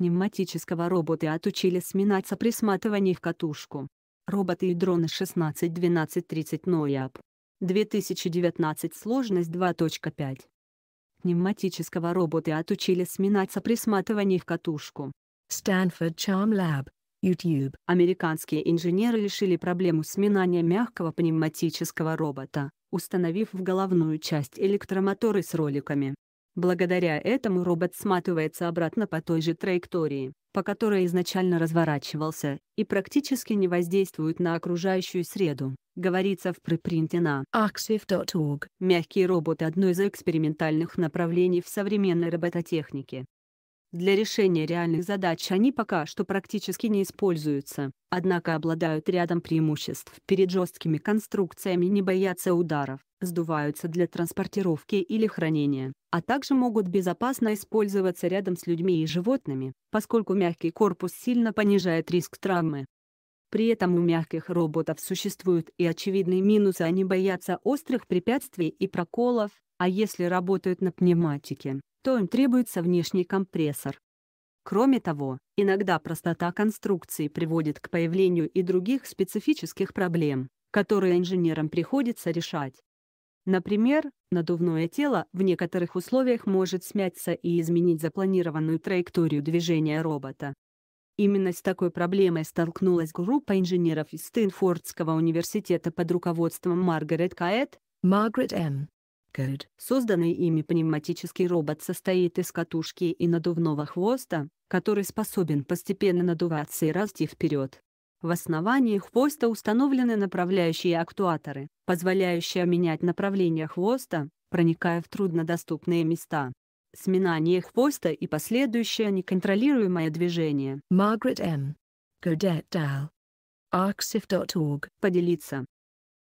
пневматического робота отучили сминаться при сматывании в катушку. Роботы и дроны 16-12-30 нояб. 2019 сложность 2.5. Пневматического робота отучили сминаться при сматывании в катушку. Stanford Charm Lab, YouTube. Американские инженеры решили проблему сминания мягкого пневматического робота, установив в головную часть электромоторы с роликами. Благодаря этому робот сматывается обратно по той же траектории, по которой изначально разворачивался, и практически не воздействует на окружающую среду, говорится в препринте на axiv.org. Мягкие роботы одно из экспериментальных направлений в современной робототехнике. Для решения реальных задач они пока что практически не используются, однако обладают рядом преимуществ перед жесткими конструкциями не боятся ударов, сдуваются для транспортировки или хранения, а также могут безопасно использоваться рядом с людьми и животными, поскольку мягкий корпус сильно понижает риск травмы. При этом у мягких роботов существуют и очевидные минусы, они боятся острых препятствий и проколов, а если работают на пневматике, то им требуется внешний компрессор. Кроме того, иногда простота конструкции приводит к появлению и других специфических проблем, которые инженерам приходится решать. Например, надувное тело в некоторых условиях может смяться и изменить запланированную траекторию движения робота. Именно с такой проблемой столкнулась группа инженеров из Стэнфордского университета под руководством Маргарет Каэт, Маргарет М. Кэт. Созданный ими пневматический робот состоит из катушки и надувного хвоста, который способен постепенно надуваться и расти вперед. В основании хвоста установлены направляющие актуаторы, позволяющие менять направление хвоста, проникая в труднодоступные места. Сминание хвоста и последующее неконтролируемое движение. Margaret M. Годет Дал. Arxiv.org. Поделиться.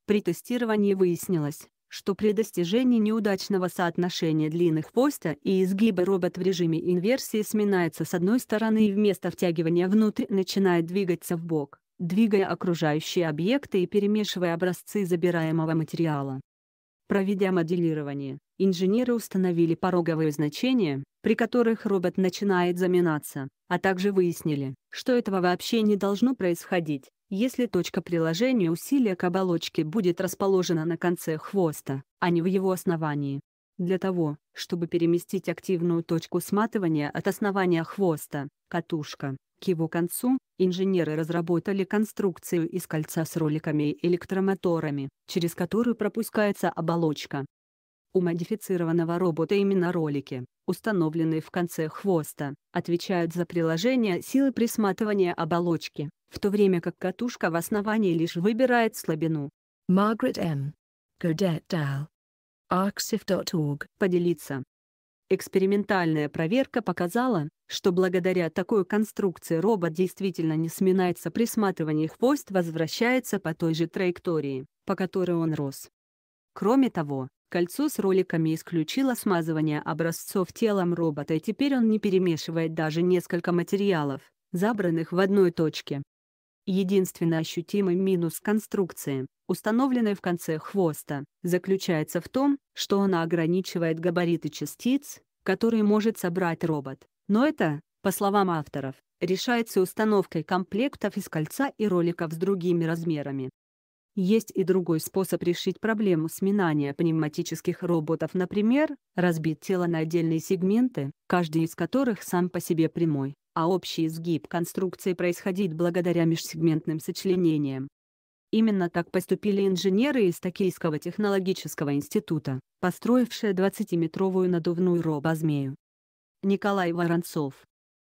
При тестировании выяснилось, что при достижении неудачного соотношения длины хвоста и изгиба робот в режиме инверсии сминается с одной стороны и вместо втягивания внутрь начинает двигаться в бок двигая окружающие объекты и перемешивая образцы забираемого материала. Проведя моделирование, инженеры установили пороговые значения, при которых робот начинает заминаться, а также выяснили, что этого вообще не должно происходить, если точка приложения усилия к оболочке будет расположена на конце хвоста, а не в его основании. Для того, чтобы переместить активную точку сматывания от основания хвоста, катушка, к его концу, инженеры разработали конструкцию из кольца с роликами и электромоторами, через которую пропускается оболочка. У модифицированного робота именно ролики, установленные в конце хвоста, отвечают за приложение силы присматривания оболочки, в то время как катушка в основании лишь выбирает слабину. Margaret M. Godet Dal. Arxiv.org. Поделиться. Экспериментальная проверка показала, что благодаря такой конструкции робот действительно не сминается при сматывании хвост возвращается по той же траектории, по которой он рос. Кроме того, кольцо с роликами исключило смазывание образцов телом робота и теперь он не перемешивает даже несколько материалов, забранных в одной точке. Единственный ощутимый минус конструкции, установленной в конце хвоста, заключается в том, что она ограничивает габариты частиц, которые может собрать робот. Но это, по словам авторов, решается установкой комплектов из кольца и роликов с другими размерами. Есть и другой способ решить проблему сминания пневматических роботов, например, разбить тело на отдельные сегменты, каждый из которых сам по себе прямой а общий изгиб конструкции происходит благодаря межсегментным сочленениям. Именно так поступили инженеры из Токийского технологического института, построившие 20-метровую надувную робозмею. Николай Воронцов